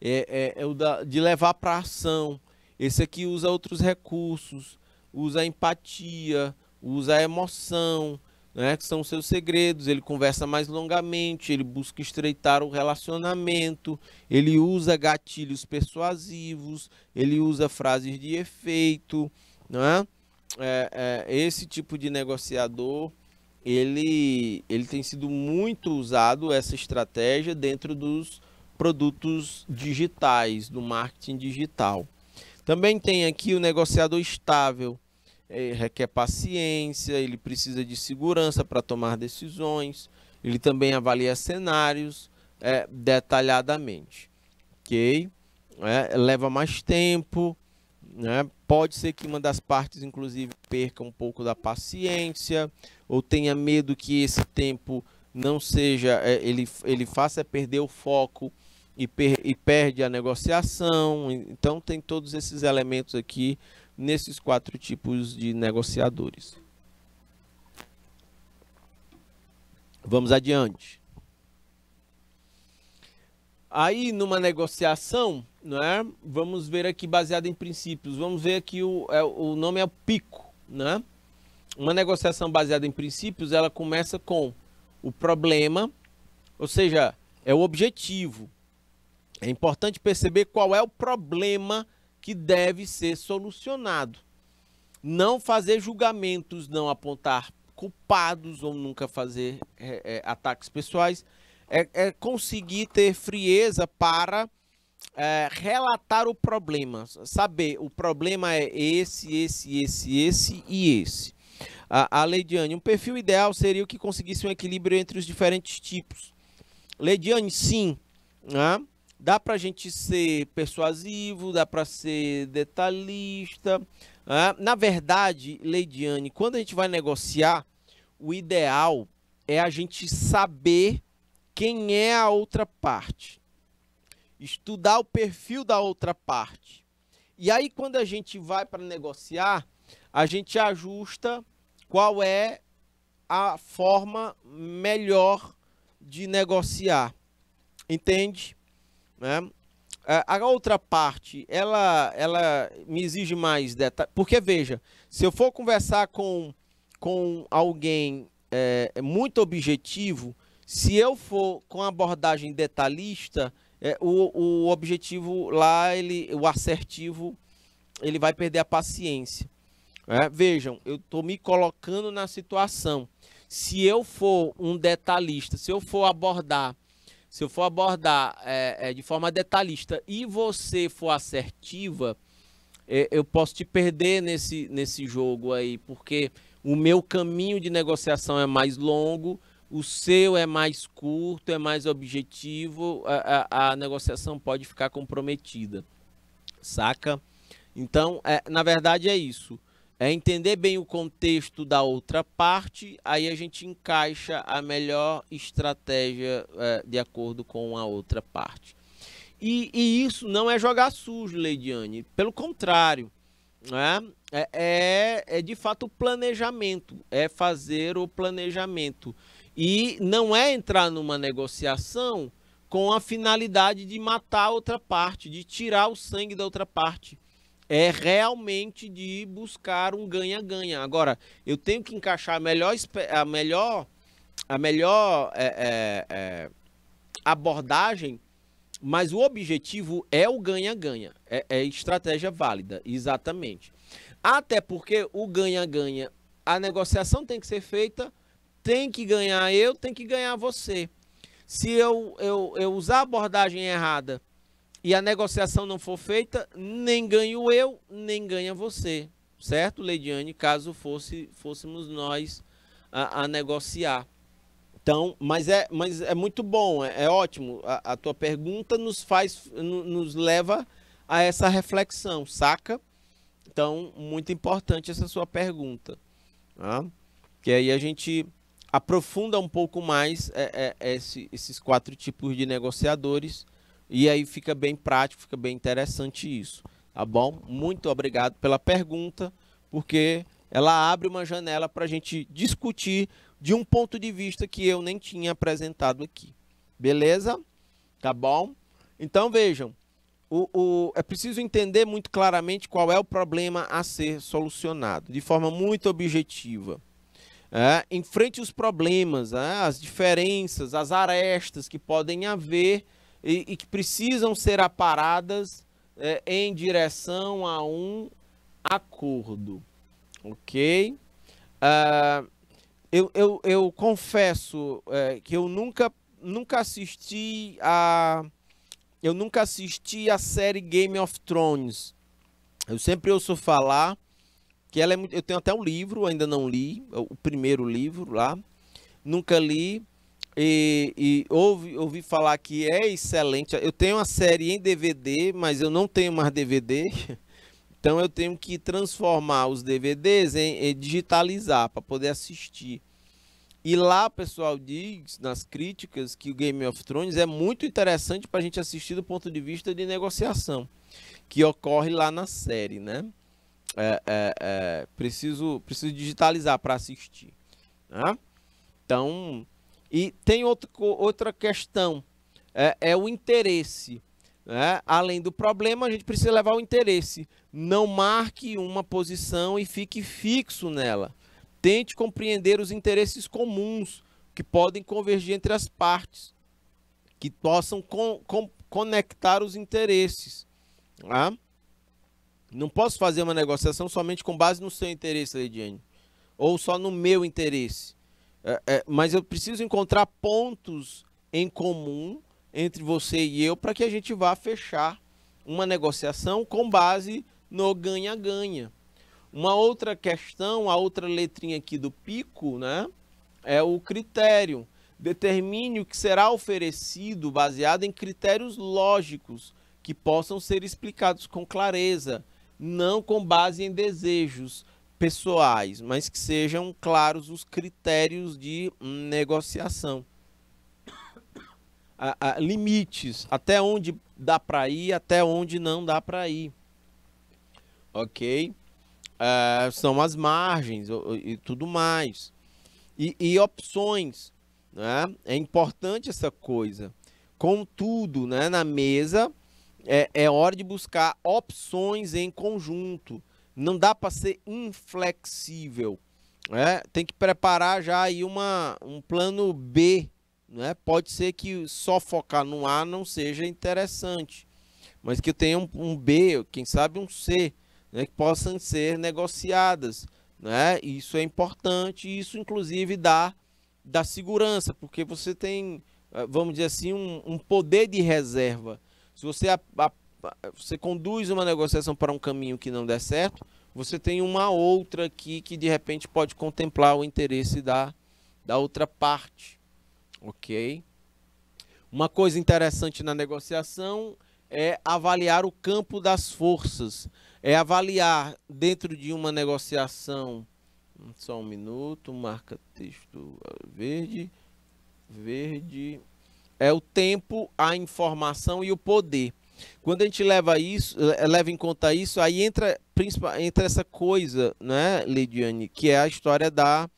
Speaker 1: é, é, é o da, de levar para ação. Esse aqui usa outros recursos, usa empatia, usa emoção, né, que são seus segredos. Ele conversa mais longamente, ele busca estreitar o relacionamento, ele usa gatilhos persuasivos, ele usa frases de efeito. Né? É, é, esse tipo de negociador ele, ele tem sido muito usado, essa estratégia, dentro dos produtos digitais, do marketing digital. Também tem aqui o negociador estável, é, requer paciência, ele precisa de segurança para tomar decisões, ele também avalia cenários é, detalhadamente, ok? É, leva mais tempo, né? pode ser que uma das partes, inclusive, perca um pouco da paciência ou tenha medo que esse tempo não seja, é, ele, ele faça perder o foco e, per e perde a negociação. Então, tem todos esses elementos aqui nesses quatro tipos de negociadores. Vamos adiante. Aí, numa negociação, né, vamos ver aqui, baseado em princípios, vamos ver aqui, o, é, o nome é o pico. Né? Uma negociação baseada em princípios, ela começa com o problema, ou seja, é o objetivo é importante perceber qual é o problema que deve ser solucionado. Não fazer julgamentos, não apontar culpados ou nunca fazer é, é, ataques pessoais, é, é, conseguir ter frieza para é, relatar o problema, saber o problema é esse, esse, esse, esse e esse. A, a Leidiane, um perfil ideal seria o que conseguisse um equilíbrio entre os diferentes tipos. Leidiane, sim, né? dá para a gente ser persuasivo, dá para ser detalhista. Né? Na verdade, Leidiane, quando a gente vai negociar, o ideal é a gente saber quem é a outra parte, estudar o perfil da outra parte. E aí, quando a gente vai para negociar, a gente ajusta qual é a forma melhor de negociar. Entende? Né? A outra parte, ela, ela me exige mais detalhes. Porque, veja, se eu for conversar com, com alguém é, é, muito objetivo, se eu for com abordagem detalhista, é, o, o objetivo lá, ele, o assertivo, ele vai perder a paciência. É, vejam, eu estou me colocando na situação. Se eu for um detalhista, se eu for abordar se eu for abordar é, é, de forma detalhista e você for assertiva, é, eu posso te perder nesse, nesse jogo aí, porque o meu caminho de negociação é mais longo, o seu é mais curto, é mais objetivo, a, a, a negociação pode ficar comprometida, saca? Então, é, na verdade é isso é entender bem o contexto da outra parte, aí a gente encaixa a melhor estratégia é, de acordo com a outra parte. E, e, isso não é jogar sujo, Leidiane. Pelo contrário, né? é, é, é de fato o planejamento, é fazer o planejamento. E não é entrar numa negociação com a finalidade de matar a outra parte, de tirar o sangue da outra parte é realmente de buscar um ganha-ganha. Agora, eu tenho que encaixar a melhor, a melhor, a melhor é, é, é, abordagem, mas o objetivo é o ganha-ganha. É, é, estratégia válida, exatamente. Até porque o ganha-ganha, a negociação tem que ser feita, tem que ganhar eu, tem que ganhar você. Se eu, eu, eu usar a abordagem errada e a negociação não for feita, nem ganho eu, nem ganha você. Certo, Leidiane? Caso fosse, fôssemos nós a, a negociar. Então, mas é, mas é muito bom, é, é ótimo. A, a, tua pergunta nos faz, nos leva a essa reflexão, saca? Então, muito importante essa sua pergunta. Tá? Que aí a gente aprofunda um pouco mais é, é, esse, esses quatro tipos de negociadores e aí fica bem prático, fica bem interessante isso. Tá bom? Muito obrigado pela pergunta, porque ela abre uma janela para a gente discutir de um ponto de vista que eu nem tinha apresentado aqui. Beleza? Tá bom? Então vejam, o, o, é preciso entender muito claramente qual é o problema a ser solucionado, de forma muito objetiva. É, enfrente os problemas, é, as diferenças, as arestas que podem haver e, e que precisam ser aparadas é, em direção a um acordo, ok? Uh, eu, eu, eu, confesso é, que eu nunca, nunca assisti a eu nunca assisti a série Game of Thrones. Eu sempre ouço falar que ela é muito, eu tenho até um livro, ainda não li, o primeiro livro lá. Nunca li. E, e ouvi, ouvi falar que é excelente. Eu tenho a série em DVD, mas eu não tenho mais DVD. (laughs) Então eu tenho que transformar os DVDs em, em digitalizar para poder assistir. E lá o pessoal diz nas críticas que o Game of Thrones é muito interessante para a gente assistir do ponto de vista de negociação que ocorre lá na série, né? É, é, é, preciso, preciso digitalizar para assistir. Né? Então e tem outro, outra questão, é, é o interesse. Né? Além do problema, a gente precisa levar o interesse. Não marque uma posição e fique fixo nela. Tente compreender os interesses comuns que podem convergir entre as partes, que possam conectar os interesses. Tá? Não posso fazer uma negociação somente com base no seu interesse, Leidiane, ou só no meu interesse. É, é, mas eu preciso encontrar pontos em comum entre você e eu para que a gente vá fechar uma negociação com base no ganha-ganha. Uma outra questão, a outra letrinha aqui do pico, né? É o critério. Determine o que será oferecido baseado em critérios lógicos que possam ser explicados com clareza, não com base em desejos, pessoais, mas que sejam claros os critérios de negociação. a limites, até onde dá para ir, até onde não dá para ir. Ok? Ah, são as margens e tudo mais. E, e opções. Né? É importante essa coisa. Contudo, né, na mesa, é, é hora de buscar opções em conjunto não dá para ser inflexível. Né? Tem que preparar já aí uma, um plano B. Né? Pode ser que só focar no A não seja interessante, mas que eu tenha um, um B, quem sabe um C, né? que possam ser negociadas. Né? Isso é importante, isso inclusive dá, dá segurança, porque você tem, eh, vamos dizer assim, um, um poder de reserva. Se você a, a, você conduz uma negociação para um caminho que não der certo, você tem uma outra aqui que de repente pode contemplar o interesse da, da outra parte. Ok? Uma coisa interessante na negociação é avaliar o campo das forças. É avaliar dentro de uma negociação. Hum, só um minuto, marca texto verde. Verde. É o tempo, a informação e o poder. Quando a gente leva isso, eh, leva em conta isso, aí entra, entra essa coisa, né, Lidiane, que é a história da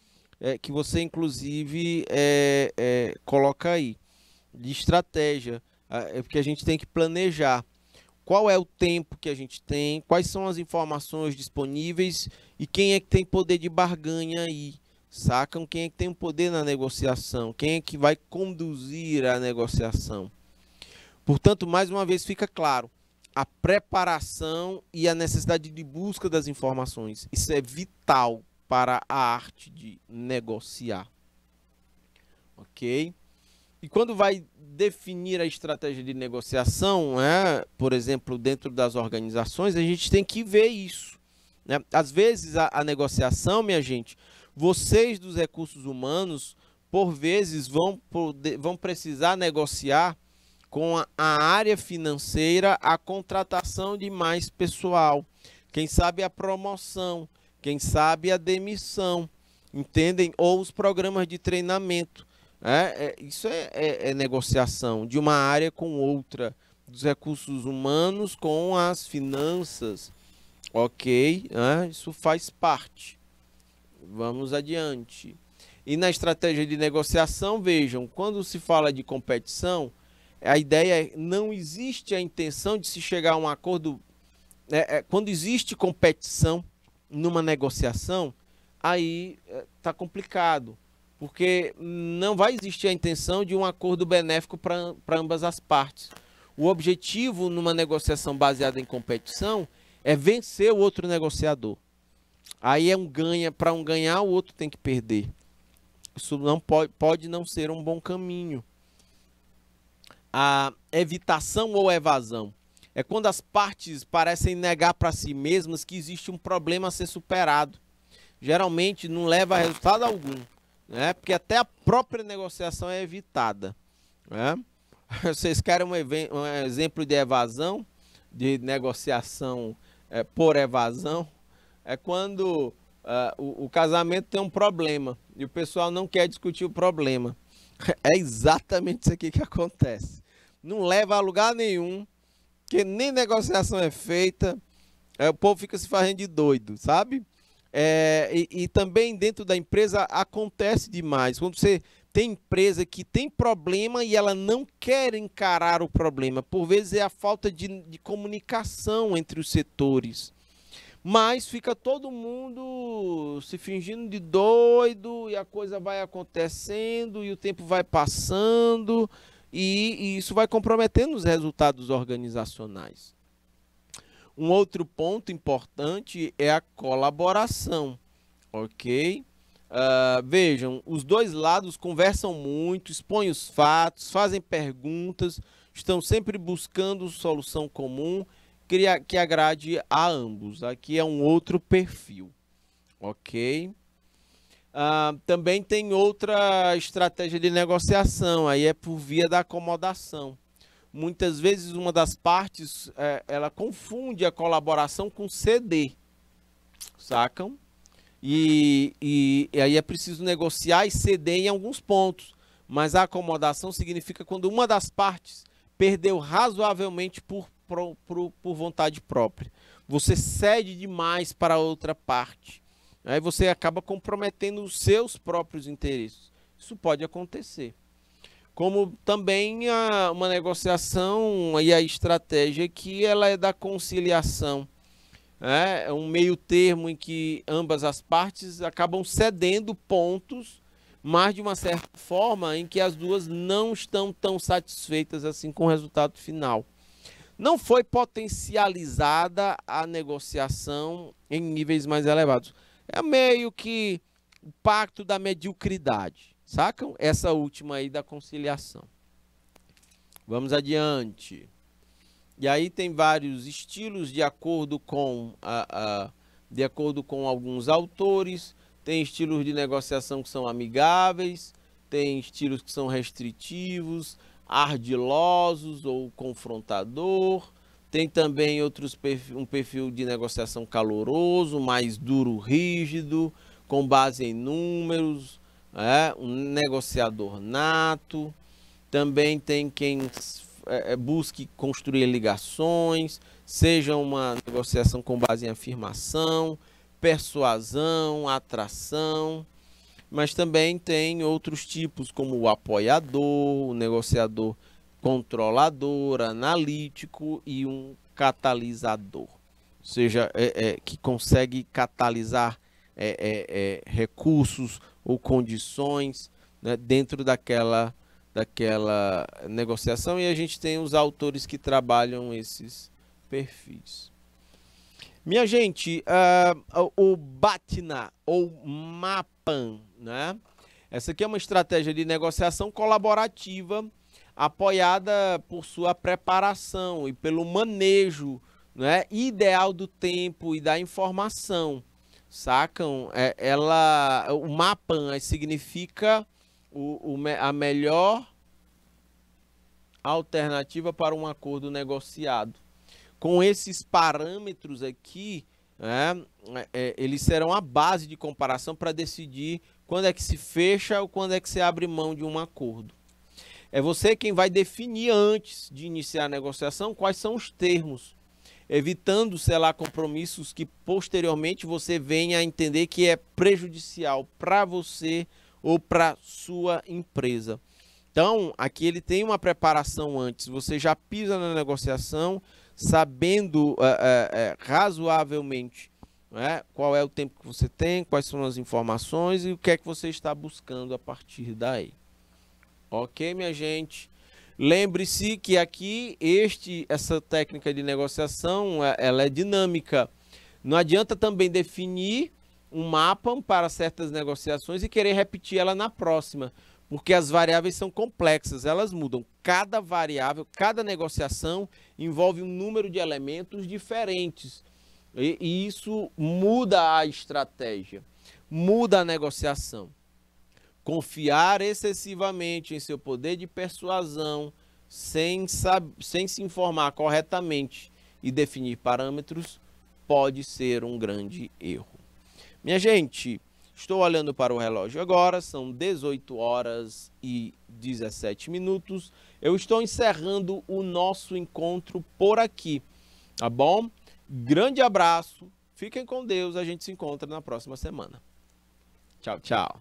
Speaker 1: é, que você inclusive é, é, coloca aí de estratégia, é porque a gente tem que planejar qual é o tempo que a gente tem, quais são as informações disponíveis e quem é que tem poder de barganha aí. Sacam quem é que tem o poder na negociação, quem é que vai conduzir a negociação. Portanto, mais uma vez fica claro a preparação e a necessidade de busca das informações. Isso é vital para a arte de negociar. Ok? E quando vai definir a estratégia de negociação, né, por exemplo, dentro das organizações, a gente tem que ver isso. Né? Às vezes, a, a negociação, minha gente, vocês dos recursos humanos, por vezes, vão, poder, vão precisar negociar com a área financeira a contratação de mais pessoal, quem sabe a promoção, quem sabe a demissão, entendem? Ou os programas de treinamento. É, é isso é, é, é negociação de uma área com outra, dos recursos humanos com as finanças. Ok, é, isso faz parte. Vamos adiante. E na estratégia de negociação, vejam, quando se fala de competição, a ideia é não existe a intenção de se chegar a um acordo. É, é, quando existe competição numa negociação, aí está é, complicado, porque não vai existir a intenção de um acordo benéfico para ambas as partes. O objetivo numa negociação baseada em competição é vencer o outro negociador. Aí é um ganha, para um ganhar, o outro tem que perder. Isso não pode, pode não ser um bom caminho a evitação ou evasão. É quando as partes parecem negar para si mesmas que existe um problema a ser superado. Geralmente não leva a resultado algum, né? porque até a própria negociação é evitada. Né? (laughs) Vocês querem um, um, exemplo de evasão, de negociação é, por evasão? É quando uh, o, o casamento tem um problema e o pessoal não quer discutir o problema. (laughs) É exatamente isso aqui que acontece não leva a lugar nenhum, que nem negociação é feita, é, o povo fica se fazendo de doido, sabe? É, e, e, também dentro da empresa acontece demais. Quando você tem empresa que tem problema e ela não quer encarar o problema, por vezes é a falta de, de comunicação entre os setores. Mas fica todo mundo se fingindo de doido e a coisa vai acontecendo e o tempo vai passando e, e isso vai comprometendo os resultados organizacionais. Um outro ponto importante é a colaboração, ok? Uh, vejam, os dois lados conversam muito, expõem os fatos, fazem perguntas, estão sempre buscando solução comum que, que agrade a ambos. Aqui é um outro perfil, ok? Ah, também tem outra estratégia de negociação, aí é por via da acomodação. Muitas vezes uma das partes é, ela confunde a colaboração com ceder, sacam? E, e, e aí é preciso negociar e ceder em alguns pontos, mas a acomodação significa quando uma das partes perdeu razoavelmente por, por, por vontade própria. Você cede demais para outra parte Aí você acaba comprometendo os seus próprios interesses. Isso pode acontecer. Como também a, uma negociação e a estratégia que ela é da conciliação. Né? É um meio termo em que ambas as partes acabam cedendo pontos, mas de uma certa forma em que as duas não estão tão satisfeitas assim com o resultado final não foi potencializada a negociação em níveis mais elevados. É meio que o pacto da mediocridade, sacam? Essa última aí da conciliação. Vamos adiante. E aí tem vários estilos de acordo com a, a de acordo com alguns autores, tem estilos de negociação que são amigáveis, tem estilos que são restritivos, ardilosos ou confrontador, tem também outros perfil, um perfil de negociação caloroso, mais duro, rígido, com base em números, é, um negociador nato. Também tem quem é, é, busque construir ligações, seja uma negociação com base em afirmação, persuasão, atração. Mas também tem outros tipos, como o apoiador, o negociador controlador, analítico e um catalisador. Ou seja, é, é, que consegue catalisar é, é, é, recursos ou condições né, dentro daquela, daquela negociação. E a gente tem os autores que trabalham esses perfis. Minha gente, uh, o Batna ou Mapan, né? Essa aqui é uma estratégia de negociação colaborativa apoiada por sua preparação e pelo manejo né, ideal do tempo e da informação. Sacam? É, ela, o MAPAN significa o, o, a melhor alternativa para um acordo negociado. Com esses parâmetros aqui, né, é, é, eles serão a base de comparação para decidir quando é que se fecha ou quando é que se abre mão de um acordo. É você quem vai definir antes de iniciar a negociação quais são os termos, evitando sei lá compromissos que posteriormente você venha a entender que é prejudicial para você ou para sua empresa. Então, aqui ele tem uma preparação antes, você já pisa na negociação sabendo é, é, razoavelmente né, qual é o tempo que você tem, quais são as informações e o que é que você está buscando a partir daí. Ok, minha gente? Lembre-se que aqui este, essa técnica de negociação é, ela é dinâmica. Não adianta também definir um mapa para certas negociações e querer repetir ela na próxima, porque as variáveis são complexas, elas mudam. Cada variável, cada negociação envolve um número de elementos diferentes. E, e isso muda a estratégia, muda a negociação. Confiar excessivamente em seu poder de persuasão, sem, sem se informar corretamente e definir parâmetros, pode ser um grande erro. Minha gente, estou olhando para o relógio agora, são 18 horas e 17 minutos. Eu estou encerrando o nosso encontro por aqui, tá bom? Grande abraço, fiquem com Deus, a gente se encontra na próxima semana. Tchau, tchau.